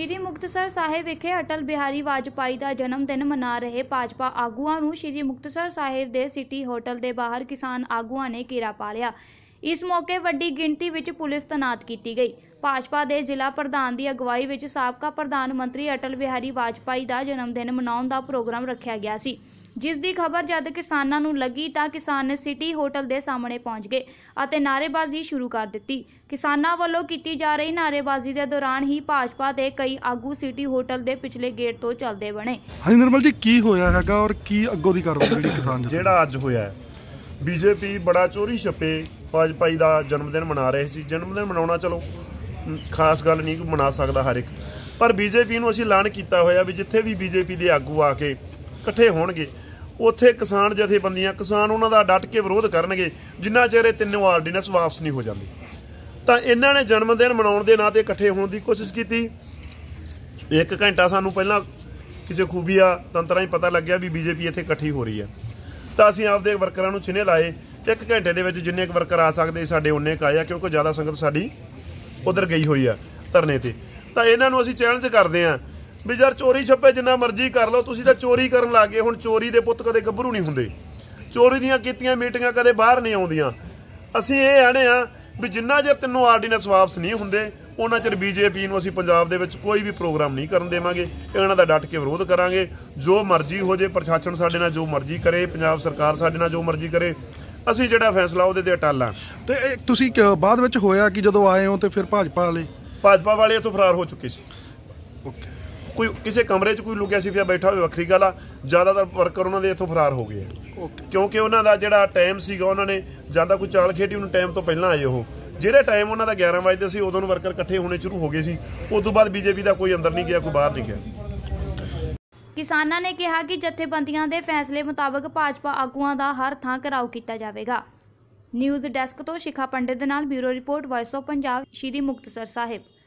ਸ਼੍ਰੀ ਮੁਕਤਸਰ ਸਾਹਿਬ ਵਿਖੇ ਅਟਲ ਬਿਹਾਰੀ ਵਾਜਪਾਈ ਦਾ ਜਨਮ ਦਿਨ ਮਨਾ ਰਹੇ ਭਾਜਪਾ ਆਗੂਆਂ ਨੂੰ ਸ਼੍ਰੀ ਮੁਕਤਸਰ ਸਾਹਿਬ ਦੇ ਸਿਟੀ ਹੋਟਲ ਦੇ ਬਾਹਰ ਕਿਸਾਨ ਆਗੂਆਂ ਨੇ ਘੇਰਾ ਪਾ ਲਿਆ ਇਸ ਮੌਕੇ ਵੱਡੀ ਗਿਣਤੀ ਵਿੱਚ ਪੁਲਿਸ ਤਨਾਤ ਕੀਤੀ ਗਈ ਭਾਜਪਾ ਦੇ ਜ਼ਿਲ੍ਹਾ ਪ੍ਰਧਾਨ ਦੀ ਅਗਵਾਈ ਵਿੱਚ ਸਾਬਕਾ ਪ੍ਰਧਾਨ ਮੰਤਰੀ ਅਟਲ ਬਿਹਾਰੀ ਵਾਜਪਾਈ ਦਾ ਜਨਮ ਦਿਨ ਮਨਾਉਣ ਦਾ ਪ੍ਰੋਗਰਾਮ ਰੱਖਿਆ ਗਿਆ ਸੀ ਜਿਸ ਦੀ ਖਬਰ ਜਦ ਕਿਸਾਨਾਂ ਨੂੰ ਲੱਗੀ ਤਾਂ ਕਿਸਾਨ ਨੇ ਸਿਟੀ ਹੋਟਲ ਦੇ ਸਾਹਮਣੇ ਪਹੁੰਚ ਗਏ ਅਤੇ ਨਾਰੇਬਾਜ਼ੀ ਸ਼ੁਰੂ ਕਰ ਦਿੱਤੀ ਕਿਸਾਨਾਂ ਵੱਲੋਂ ਕੀਤੀ ਜਾ ਰਹੀ ਨਾਰੇਬਾਜ਼ੀ ਦੇ ਦੌਰਾਨ ਹੀ ਭਾਜਪਾ ਦੇ ਕਈ ਆਗੂ ਸਿਟੀ ਹੋਟਲ ਦੇ ਪਿਛਲੇ ਗੇਟ ਤੋਂ ਚੱਲਦੇ ਬਣੇ ਹਾਂਜੀ ਨਰਮਲ ਜੀ ਕੀ ਹੋਇਆ ਹੈਗਾ ਔਰ ਕੀ ਅੱਗੋਂ ਦੀ ਕਾਰਵਾਈ ਜਿਹੜੀ ਕਿਸਾਨ ਜਿਹੜਾ ਅੱਜ ਹੋਇਆ ਹੈ ਬੀਜੇਪੀ ਬੜਾ ਚੋਰੀ ਛੱਪੇ ਵਾਜਪਾਈ ਦਾ ਜਨਮ ਦਿਨ ਮਨਾ ਰਹੇ ਸੀ ਜਨਮ ਦਿਨ ਮਨਾਉਣਾ ਚਲੋ ਖਾਸ ਗੱਲ ਨਹੀਂ ਕਿ ਮਨਾ ਸਕਦਾ ਹਰ ਇੱਕ ਪਰ ਬੀਜੇਪੀ ਨੂੰ ਅਸੀਂ ਐਲਾਨ ਕੀਤਾ ਹੋਇਆ ਵੀ ਜਿੱਥੇ ਵੀ ਬੀਜੇਪੀ ਦੇ ਆਗੂ ਆ ਕੇ ਇਕੱਠੇ ਹੋਣਗੇ ਉੱਥੇ ਕਿਸਾਨ ਜਥੇਬੰਦੀਆਂ ਕਿਸਾਨ ਉਹਨਾਂ ਦਾ ਡਟ ਕੇ ਵਿਰੋਧ ਕਰਨਗੇ ਜਿੰਨਾ ਚਿਰ ਇਹ ਤਿੰਨੋਂ ਆਰਡੀਨੈਂਸ ਵਾਪਸ ਨਹੀਂ ਹੋ ਜਾਂਦੇ ਤਾਂ ਇਹਨਾਂ ਨੇ ਜਨਮ ਦਿਨ ਮਨਾਉਣ ਦੇ ਨਾਂ ਤੇ ਇਕੱਠੇ ਹੋਣ ਦੀ ਕੋਸ਼ਿਸ਼ ਕੀਤੀ ਇੱਕ ਘੰਟਾ ਸਾਨੂੰ ਪਹਿਲਾਂ ਕਿਸੇ ਖੂਬੀਆ ਤੰਤਰਾਂ ਹੀ ਪਤਾ ਲੱਗਿਆ ਵੀ ਬੀਜੇਪੀ ਇੱਥੇ ਇਕੱਠੀ ਹੋ ਰਹੀ ਹੈ ਤਾਂ ਅਸੀਂ ਆਪਦੇ ਵਰਕਰਾਂ ਨੂੰ ਛਿਨੇ ਲਾਏ ਇੱਕ ਘੰਟੇ ਦੇ ਵਿੱਚ ਜਿੰਨੇ ਇੱਕ ਵਰਕਰ ਆ ਸਕਦੇ ਸਾਡੇ ਉਨੇ ਕੁ ਆ ਕਿਉਂਕਿ ਜ਼ਿਆਦਾ ਸੰਗਤ ਸਾਡੀ ਉਧਰ ਗਈ ਹੋਈ ਆ ਧਰਨੇ ਤੇ ਤਾਂ ਇਹਨਾਂ ਨੂੰ ਅਸੀਂ ਚੈਲੰਜ ਕਰਦੇ ਆ ਵੀ ਯਾਰ ਚੋਰੀ ਛੱਪੇ ਜਿੰਨਾ ਮਰਜ਼ੀ ਕਰ ਲਓ ਤੁਸੀਂ ਤਾਂ ਚੋਰੀ ਕਰਨ ਲੱਗ ਗਏ ਹੁਣ ਚੋਰੀ ਦੇ ਪੁੱਤ ਕਦੇ ਗੱਭਰੂ ਨਹੀਂ ਹੁੰਦੇ ਚੋਰੀ ਦੀਆਂ ਕੀਤੀਆਂ ਮੀਟਿੰਗਾਂ ਕਦੇ ਬਾਹਰ ਨਹੀਂ ਆਉਂਦੀਆਂ ਅਸੀਂ ਇਹ ਆਣੇ ਆ ਵੀ ਜਿੰਨਾ ਚਿਰ ਤੈਨੂੰ ਆਰਡੀਨੈਂਸ ਵਾਪਸ ਨਹੀਂ ਹੁੰਦੇ ਉਹਨਾਂ ਚਿਰ ਬੀਜੇਪੀ ਨੂੰ ਅਸੀਂ ਪੰਜਾਬ ਦੇ ਵਿੱਚ ਕੋਈ ਵੀ ਪ੍ਰੋਗਰਾਮ ਨਹੀਂ ਕਰਨ ਦੇਵਾਂਗੇ ਇਹਨਾਂ ਦਾ ਡਟ ਕੇ ਵਿਰੋਧ ਕਰਾਂਗੇ ਜੋ ਮਰਜ਼ੀ ਹੋ ਜੇ ਪ੍ਰਸ਼ਾਸਨ ਸਾਡੇ ਨਾਲ ਜੋ ਮਰਜ਼ੀ ਕਰੇ ਪੰਜਾਬ ਸਰਕਾਰ ਸਾਡੇ ਨਾਲ ਜੋ ਮਰਜ਼ੀ ਕਰੇ ਅਸੀਂ ਜਿਹੜਾ ਫੈਸਲਾ ਉਹਦੇ ਤੇ ਅਟਲ ਆ ਤੇ ਤੁਸੀਂ ਬਾਅਦ ਵਿੱਚ ਹੋਇਆ ਕਿ ਜਦੋਂ ਆਏ ਹੋ ਤੇ ਫਿਰ ਭਾਜਪਾ ਵਾਲੇ ਭਾਜਪਾ ਵਾਲੇ ਇਥੋਂ ਫਰਾਰ ਹੋ ਚੁੱਕੇ ਸੀ ਓਕੇ ਕੋਈ ਕਿਸੇ ਕਮਰੇ 'ਚ ਕੋਈ ਲੁਕਿਆ ਸੀ ਪਿਆ ਬੈਠਾ ਹੋਵੇ ਵੱਖਰੀ ਗੱਲ ਆ ਜ਼ਿਆਦਾਤਰ ਵਰਕਰ ਉਹਨਾਂ ਦੇ ਇਥੋਂ ਫਰਾਰ ਹੋ ਗਏ ਕਿਉਂਕਿ ਉਹਨਾਂ ਦਾ ਜਿਹੜਾ ਟਾਈਮ ਸੀਗਾ ਉਹਨਾਂ ਨੇ ਜਾਂਦਾ ਕੋਈ ਚਾਲ ਖੇਡੀ ਉਹਨੂੰ ਟਾਈਮ ਤੋਂ ਪਹਿਲਾਂ ਆਏ ਉਹ ਜਿਹੜੇ ਟਾਈਮ ਉਹਨਾਂ ਦਾ 11 ਵਜੇ ਦਾ ਸੀ ਉਦੋਂ ਨੂੰ ਵਰਕਰ ਇਕੱਠੇ ਹੋਣੇ ਸ਼ੁਰੂ ਹੋ ਗਏ ਸੀ ਉਸ ਤੋਂ ਬਾਅਦ ਬੀਜੇਪੀ ਦਾ ਕੋਈ ਅੰਦਰ ਨਹੀਂ ਗਿਆ ਕੋਈ ਬਾਹਰ ਨਹੀਂ ਗਿਆ ਕਿਸਾਨਾਂ ਨੇ ਕਿਹਾ ਕਿ ਜਥੇਬੰਦੀਆਂ ਦੇ ਫੈਸਲੇ ਮੁਤਾਬਕ ਭਾਜਪਾ ਆਗੂਆਂ ਦਾ ਹਰ ਥਾਂ ਘਰਾਉ ਕੀਤਾ ਜਾਵੇਗਾ ਨਿਊਜ਼ ਡੈਸਕ ਤੋਂ ਸ਼ਿਖਾ ਪੰਡਿਤ ਦੇ ਨਾਲ bureau report Voice of Punjab Shri Muktsar Sahib